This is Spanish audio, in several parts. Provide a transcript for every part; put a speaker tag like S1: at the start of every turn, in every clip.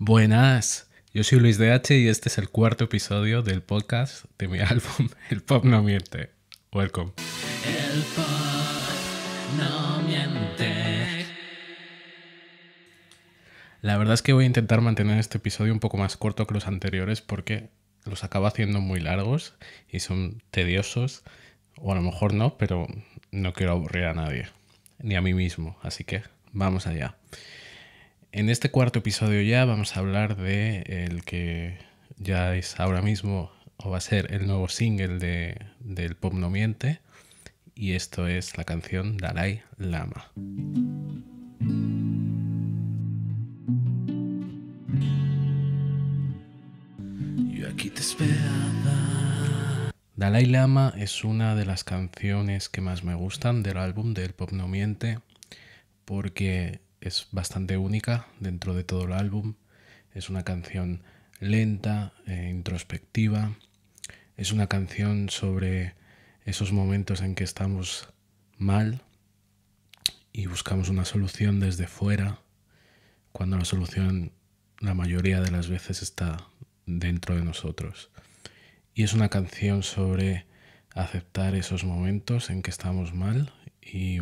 S1: Buenas, yo soy Luis DH y este es el cuarto episodio del podcast de mi álbum El Pop No Miente. Welcome. El Pop No Miente. La verdad es que voy a intentar mantener este episodio un poco más corto que los anteriores porque los acabo haciendo muy largos y son tediosos, o a lo mejor no, pero no quiero aburrir a nadie, ni a mí mismo, así que vamos allá. En este cuarto episodio ya vamos a hablar de el que ya es ahora mismo o va a ser el nuevo single de, del Pop No Miente y esto es la canción Dalai Lama. aquí te Dalai Lama es una de las canciones que más me gustan del álbum del Pop No Miente porque es bastante única dentro de todo el álbum. Es una canción lenta, e introspectiva. Es una canción sobre esos momentos en que estamos mal y buscamos una solución desde fuera, cuando la solución la mayoría de las veces está dentro de nosotros. Y es una canción sobre aceptar esos momentos en que estamos mal y,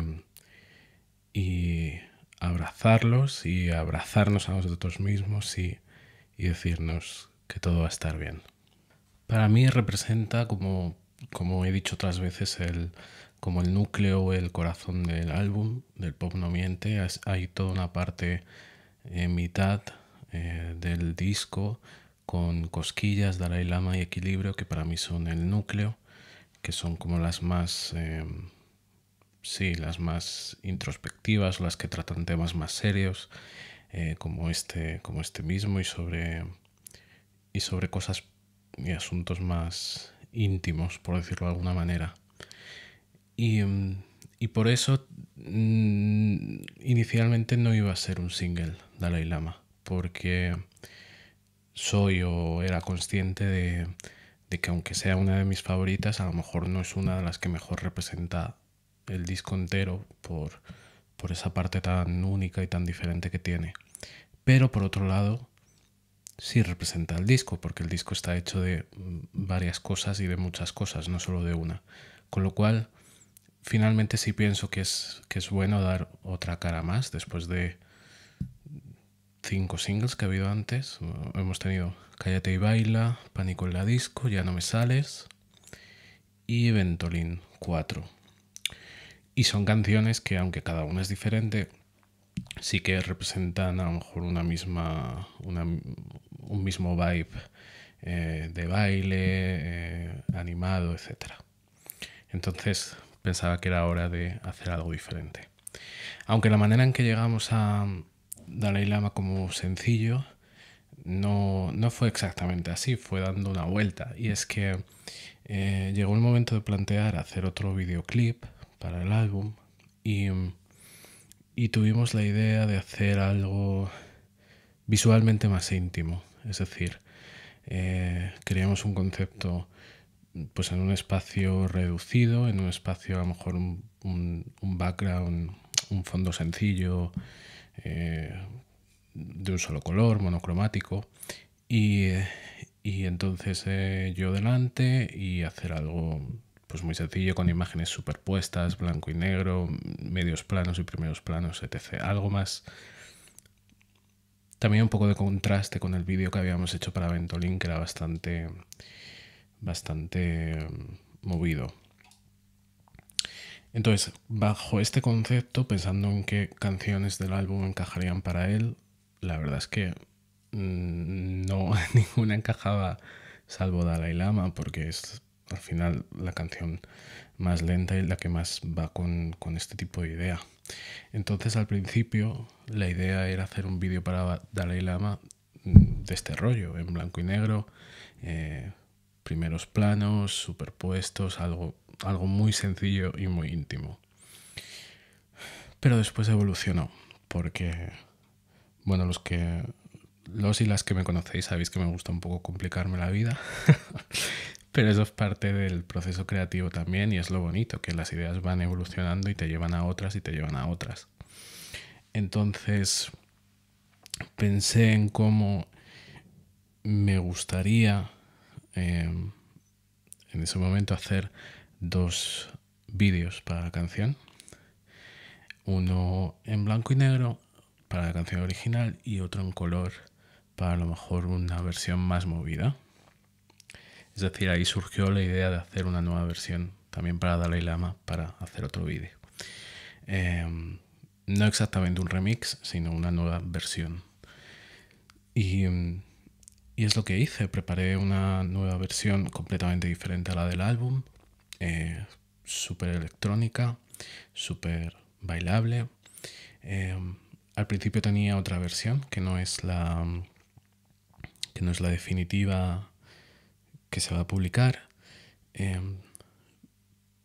S1: y abrazarlos y abrazarnos a nosotros mismos y, decirnos que todo va a estar bien. Para mí representa, como, como he dicho otras veces, el, como el núcleo o el corazón del álbum, del pop no miente. Hay toda una parte en mitad eh, del disco con cosquillas, Dalai Lama y equilibrio, que para mí son el núcleo, que son como las más... Em, sí, las más introspectivas, las que tratan temas más serios, eh, como, este, como este mismo, y sobre, y sobre cosas y asuntos más íntimos, por decirlo de alguna manera. Y, mm, por eso mm, inicialmente no iba a ser un single Dalai Lama, porque soy o era consciente de, de que aunque sea una de mis favoritas, a lo mejor no es una de las que mejor representa el disco entero por, esa parte tan única y tan diferente que tiene. Pero por otro lado, sí representa el disco, porque el disco está hecho de mm, varias cosas y de muchas cosas, no solo de una. Con lo cual, finalmente sí pienso que es, que es bueno dar otra cara más después de cinco singles que ha habido antes. Hemos tenido Cállate y baila, Pánico en la disco, Ya no me sales y Ventolin 4. Y son canciones que, aunque cada una es diferente, sí que representan a lo mejor una misma, un mismo vibe eh, de baile, eh, animado, etc. Entonces pensaba que era hora de hacer algo diferente. Aunque la manera en que llegamos a Dalai Lama como sencillo no, fue exactamente así, fue dando una vuelta. Y es que eh, llegó el momento de plantear hacer otro videoclip para el álbum y, tuvimos la idea de hacer algo visualmente más íntimo, es decir, eh, creamos un concepto pues en un espacio reducido, en un espacio a lo mejor un, background, un fondo sencillo, eh, de un solo color, monocromático, y, entonces eh, yo delante y hacer algo pues muy sencillo, con imágenes superpuestas, blanco y negro, medios planos y primeros planos, etc. Algo más. También un poco de contraste con el vídeo que habíamos hecho para Ventolin, que era bastante. bastante mm, movido. Entonces, bajo este concepto, pensando en qué canciones del álbum encajarían para él, la verdad es que mm, no ninguna encajaba salvo Dalai Lama, porque es al final la canción más lenta y la que más va con, este tipo de idea. Entonces al principio la idea era hacer un vídeo para Dalai Lama de este rollo, en blanco y negro, eh, primeros planos, superpuestos, algo, algo muy sencillo y muy íntimo. Pero después evolucionó, porque, bueno, los que los y las que me conocéis sabéis que me gusta un poco complicarme la vida Pero eso es parte del proceso creativo también y es lo bonito, que las ideas van evolucionando y te llevan a otras y te llevan a otras. Entonces pensé en cómo me gustaría em, en ese momento hacer dos vídeos para la canción. Uno en blanco y negro para la canción original y otro en color para a lo mejor una versión más movida. Es decir, ahí surgió la idea de hacer una nueva versión también para Dalai Lama para hacer otro vídeo. Em, no exactamente un remix, sino una nueva versión. Em, y, es lo que hice, preparé una nueva versión completamente diferente a la del álbum, eh, súper electrónica, súper bailable. Em, al principio tenía otra versión que no es la que no es la definitiva que se va a publicar. Em,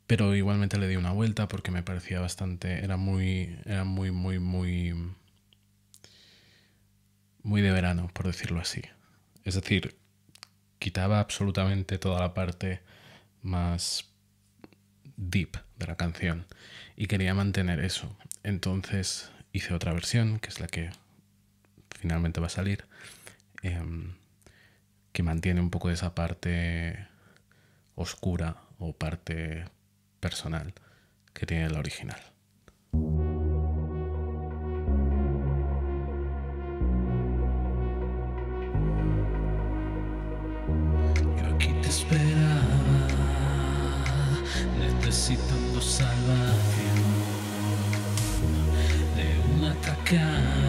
S1: pero igualmente le di una vuelta porque me parecía bastante. Era muy. Era muy, muy, muy. Muy de verano, por decirlo así. Es decir, quitaba absolutamente toda la parte más deep de la canción y quería mantener eso. Entonces hice otra versión, que es la que finalmente va a salir, em, que mantiene un poco de esa parte oscura o parte personal que tiene la original. Yo aquí te esperaba, necesitando salvación de un atacante.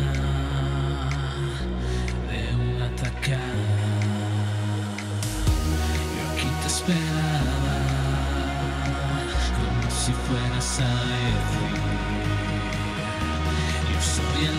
S1: You el so in soy el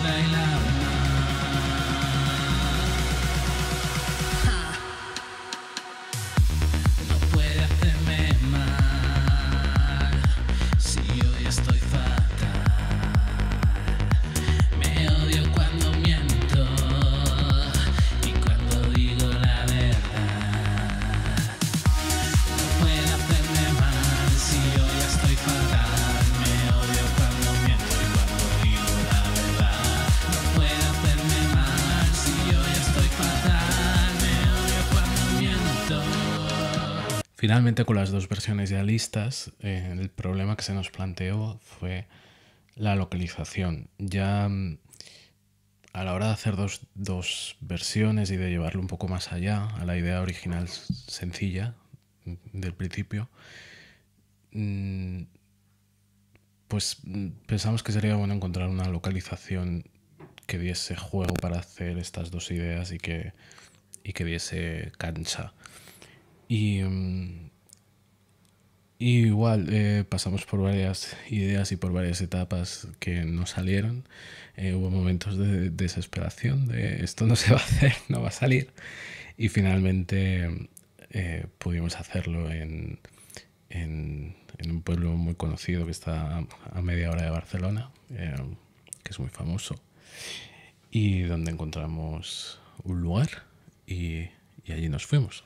S1: Finalmente, con las dos versiones ya listas, eh, el problema que se nos planteó fue la localización. Ya mm, a la hora de hacer dos, versiones y de llevarlo un poco más allá, a la idea original sencilla mm, del principio, mm, pues pensamos que sería bueno encontrar una localización que diese juego para hacer estas dos ideas y que, y que diese cancha. Y, mm, igual eh, pasamos por varias ideas y por varias etapas que no salieron. Eh, hubo momentos de desesperación, de esto no se va a hacer, no va a salir. Y finalmente eh, pudimos hacerlo en, en, un pueblo muy conocido que está a, media hora de Barcelona, que es muy famoso, y donde encontramos un lugar y allí nos fuimos.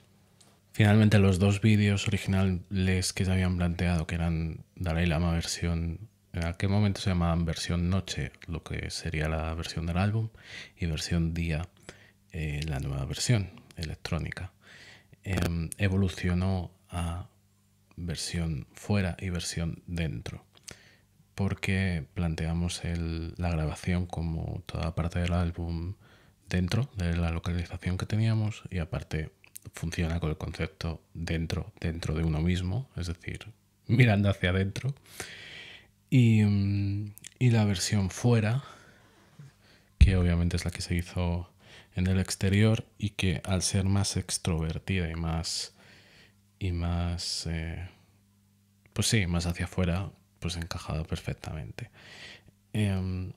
S1: Finalmente los dos vídeos originales que se habían planteado, que eran Dalai Lama versión, en aquel momento se llamaban versión noche, lo que sería la versión del álbum, y versión día, eh, la nueva versión electrónica. Em, evolucionó a versión fuera y versión dentro, porque planteamos la grabación como toda parte del álbum dentro de la localización que teníamos y aparte funciona con el concepto dentro, dentro de uno mismo, es decir, mirando hacia adentro. Y, mm, y la versión fuera, que obviamente es la que se hizo en el exterior y que al ser más extrovertida y más y más eh, pues sí más hacia afuera pues encajado perfectamente em,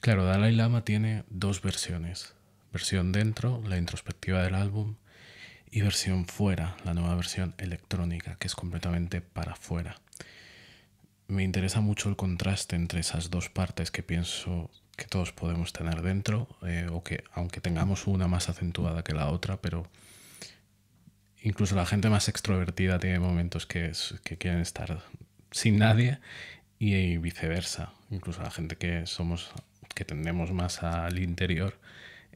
S1: claro Dalai Lama tiene dos versiones versión dentro, la introspectiva del álbum, y versión fuera, la nueva versión electrónica, que es completamente para fuera. Me interesa mucho el contraste entre esas dos partes que pienso que todos podemos tener dentro, eh, o que aunque tengamos una más acentuada que la otra, pero incluso la gente más extrovertida tiene momentos que, quieren estar sin nadie y, y viceversa. Incluso la gente que somos que tendemos más al interior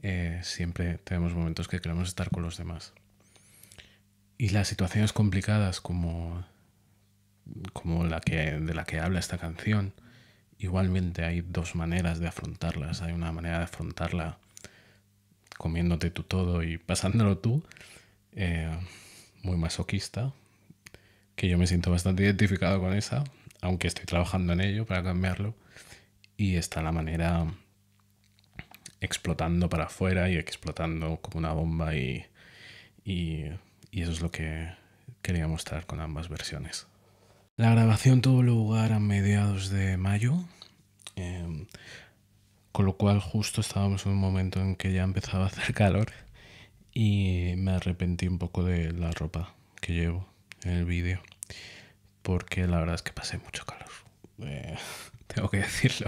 S1: eh, siempre tenemos momentos que queremos estar con los demás. Y las situaciones complicadas como, como la que, de la que habla esta canción, igualmente hay dos maneras de afrontarlas. Hay una manera de afrontarla comiéndote tú todo y pasándolo tú, eh, muy masoquista, que yo me siento bastante identificado con esa, aunque estoy trabajando en ello para cambiarlo. Y está la manera explotando para afuera y explotando como una bomba y, eso es lo que quería mostrar con ambas versiones. La grabación tuvo lugar a mediados de mayo, em, con lo cual justo estábamos en un momento en que ya empezaba a hacer calor y me arrepentí un poco de la ropa que llevo en el vídeo, porque la verdad es que pasé mucho calor, eh, tengo que decirlo.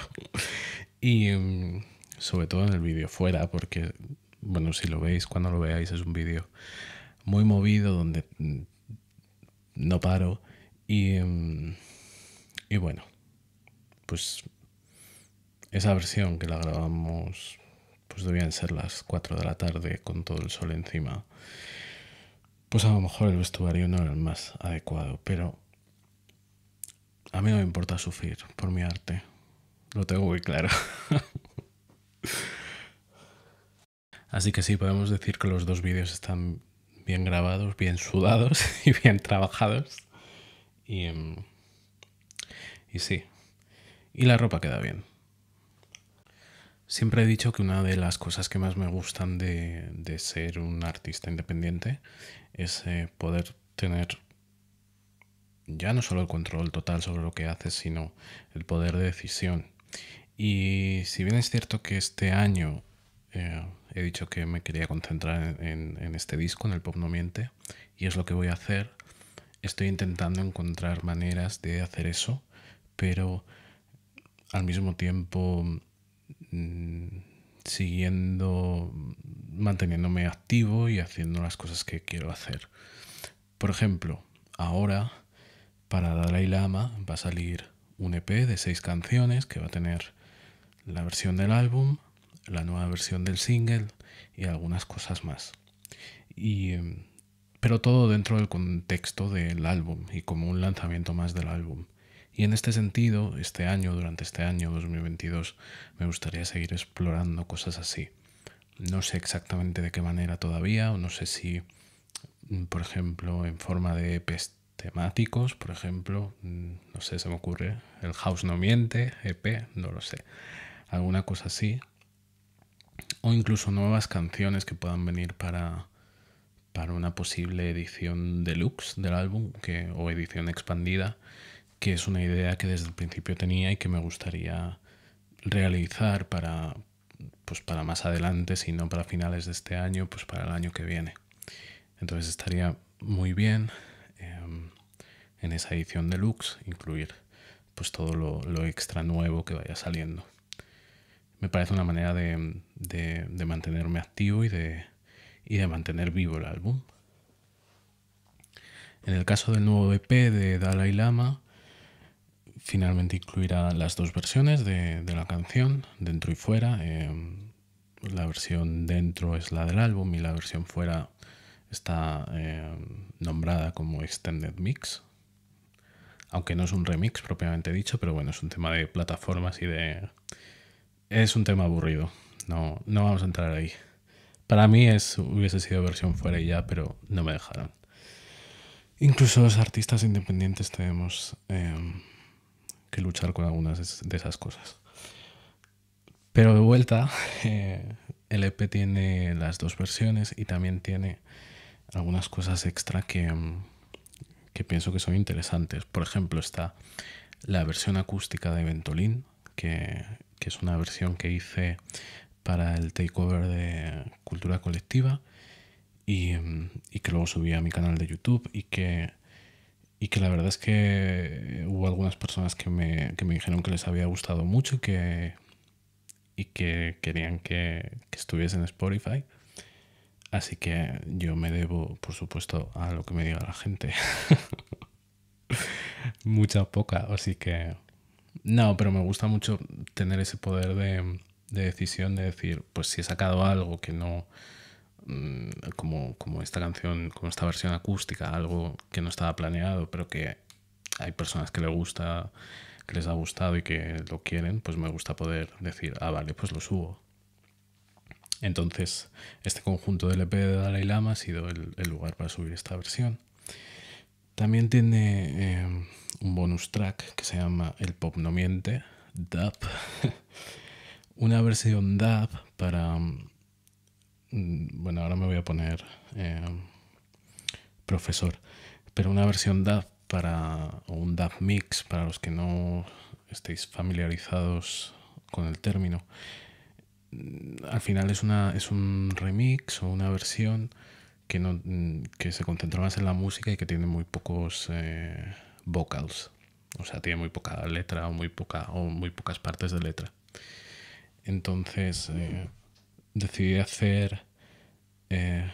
S1: Y, em, sobre todo en el vídeo fuera, porque, bueno, si lo veis, cuando lo veáis, es un vídeo muy movido donde no paro. Y, mm, y bueno, pues esa versión que la grabamos, pues debían ser las 4 de la tarde con todo el sol encima. Pues a lo mejor el vestuario no era el más adecuado, pero a mí no me importa sufrir por mi arte. Lo tengo muy claro. Así que sí, podemos decir que los dos vídeos están bien grabados, bien sudados y bien trabajados. Em, y, sí, y la ropa queda bien. Siempre he dicho que una de las cosas que más me gustan de, ser un artista independiente es eh, poder tener ya no solo el control total sobre lo que haces, sino el poder de decisión y si bien es cierto que este año eh, he dicho que me quería concentrar en, este disco, en el Pop No Miente, y es lo que voy a hacer, estoy intentando encontrar maneras de hacer eso, pero al mismo tiempo mm, siguiendo, manteniéndome activo y haciendo las cosas que quiero hacer. Por ejemplo, ahora para Dalai Lama va a salir un EP de seis canciones que va a tener la versión del álbum, la nueva versión del single y algunas cosas más. Em, pero todo dentro del contexto del álbum y como un lanzamiento más del álbum. Y en este sentido, este año, durante este año 2022, me gustaría seguir explorando cosas así. No sé exactamente de qué manera todavía, o no sé si, mm, por ejemplo, en forma de EPs temáticos, por ejemplo, mm, no sé, se me ocurre, el House no miente, EP, no lo sé alguna cosa así. O incluso nuevas canciones que puedan venir para, para una posible edición deluxe del álbum que, o edición expandida, que es una idea que desde el principio tenía y que me gustaría realizar para, pues para más adelante, si no para finales de este año, pues para el año que viene. Entonces estaría muy bien em, en esa edición deluxe incluir pues todo lo, lo extra nuevo que vaya saliendo me parece una manera de, mantenerme activo y de, mantener vivo el álbum. En el caso del nuevo EP de Dalai Lama, finalmente incluirá las dos versiones de, la canción, dentro y fuera. Eh, la versión dentro es la del álbum y la versión fuera está eh, nombrada como Extended Mix. Aunque no es un remix propiamente dicho, pero bueno, es un tema de plataformas y de, es un tema aburrido. No, no vamos a entrar ahí. Para mí hubiese sido versión fuera y ya, pero no me dejaron. Incluso los artistas independientes tenemos em, que luchar con algunas de esas cosas. Pero de vuelta, eh, el EP tiene las dos versiones y también tiene algunas cosas extra que, em, que pienso que son interesantes. Por ejemplo, está la versión acústica de Ventolin, que que es una versión que hice para el takeover de cultura colectiva mm, y, que luego subí a mi canal de YouTube y que, y que la verdad es que hubo algunas personas que me, dijeron que les había gustado mucho que, y que querían que, que estuviese en Spotify. Así que yo me debo, por supuesto, a lo que me diga la gente. Mucha poca, así que no, pero me gusta mucho tener ese poder de, decisión de decir, pues si he sacado algo que no, mm, como, esta canción, como esta versión acústica, algo que no estaba planeado, pero que hay personas que le gusta, que les ha gustado y que lo quieren, pues me gusta poder decir, ah, vale, pues lo subo. Entonces, este conjunto del LP de Dalai Lama ha sido el lugar para subir esta versión. También tiene em, un bonus track que se llama El Pop No Miente, DAP. Una versión DAB para... Mm, bueno, ahora me voy a poner em, profesor, pero una versión DAP para... o un DAP mix para los que no estéis familiarizados con el término. Al final es, una, es un remix o una versión que, no, mm, que se concentra más en la música y que tiene muy pocos eh, vocals. O sea, tiene muy poca letra o muy, poca, o muy pocas partes de letra. Entonces eh, decidí hacer eh,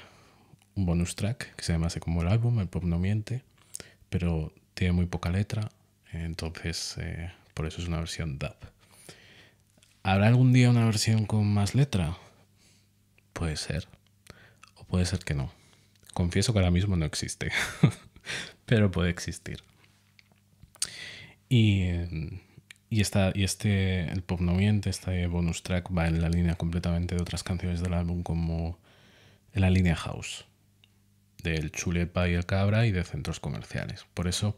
S1: un bonus track que se llama así como el álbum, El Pop No Miente, pero tiene muy poca letra. Entonces, por eso es una versión dub. ¿Habrá algún día una versión con más letra? Puede ser. O puede ser que no. Confieso que ahora mismo no existe, pero puede existir. Y, y este, el pop no miente, este bonus track va en la línea completamente de otras canciones del álbum como en la línea house, del chulepa y el cabra y de centros comerciales. Por eso,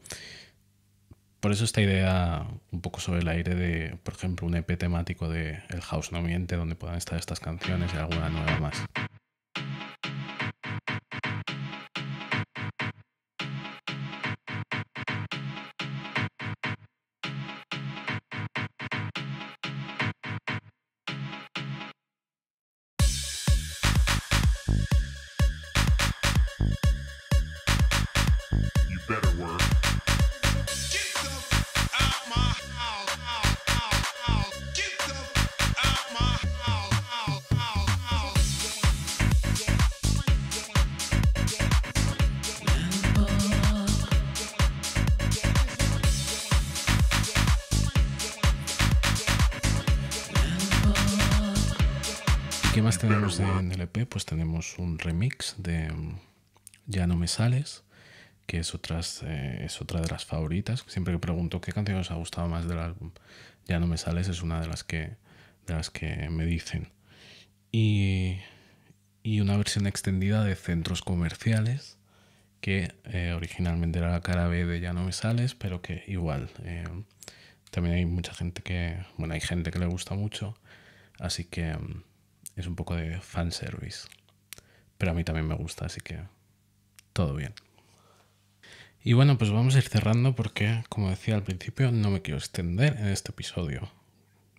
S1: por eso esta idea un poco sobre el aire de, por ejemplo, un EP temático de El House no miente, donde puedan estar estas canciones y alguna nueva más. ¿Qué más tenemos en el e Pues tenemos un remix de mm, Ya no me sales, que es, eh, es otra de las favoritas. Siempre que pregunto qué canción os ha gustado más del álbum, Ya no me sales es una de las que, las que me dicen. Y, y una versión extendida de Centros Comerciales, que eh, originalmente era la cara B de Ya no me sales, pero que igual. Eh, también hay mucha gente que, bueno, hay gente que le gusta mucho, así que... Mm, es un poco de fanservice. Pero a mí también me gusta, así que todo bien. Y bueno, pues vamos a ir cerrando porque, como decía al principio, no me quiero extender en este episodio.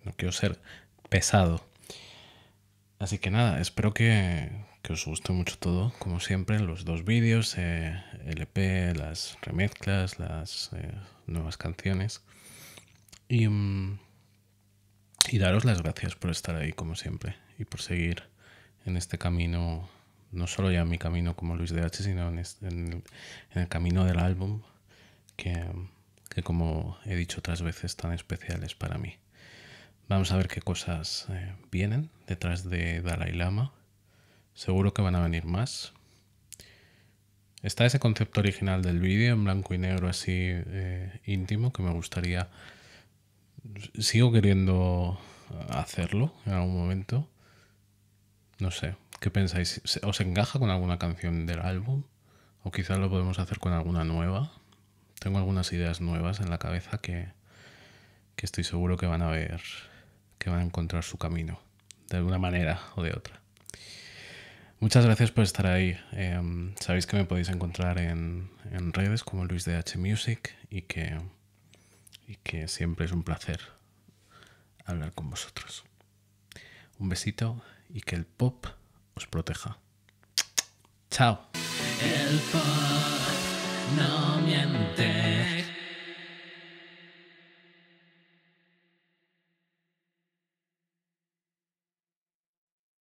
S1: No quiero ser pesado. Así que nada, espero que, os guste mucho todo. Como siempre, los dos vídeos, eh, LP, e las remezclas, las eh, nuevas canciones. Y, mm, y daros las gracias por estar ahí, como siempre y por seguir en este camino, no solo ya en mi camino como Luis DH, sino este, en, el, camino del álbum, que, como he dicho otras veces, tan especiales para mí. Vamos a ver qué cosas eh, vienen detrás de Dalai Lama. Seguro que van a venir más. Está ese concepto original del vídeo en blanco y negro así eh, íntimo que me gustaría... Sigo queriendo hacerlo en algún momento. No sé, ¿qué pensáis? ¿Os encaja con alguna canción del álbum? ¿O quizás lo podemos hacer con alguna nueva? Tengo algunas ideas nuevas en la cabeza que, estoy seguro que van a ver, que van a encontrar su camino, de alguna manera o de otra. Muchas gracias por estar ahí. Em, sabéis que me podéis encontrar en, redes como LuisDH Music y que, y que siempre es un placer hablar con vosotros. Un besito y que el pop os proteja. Chao.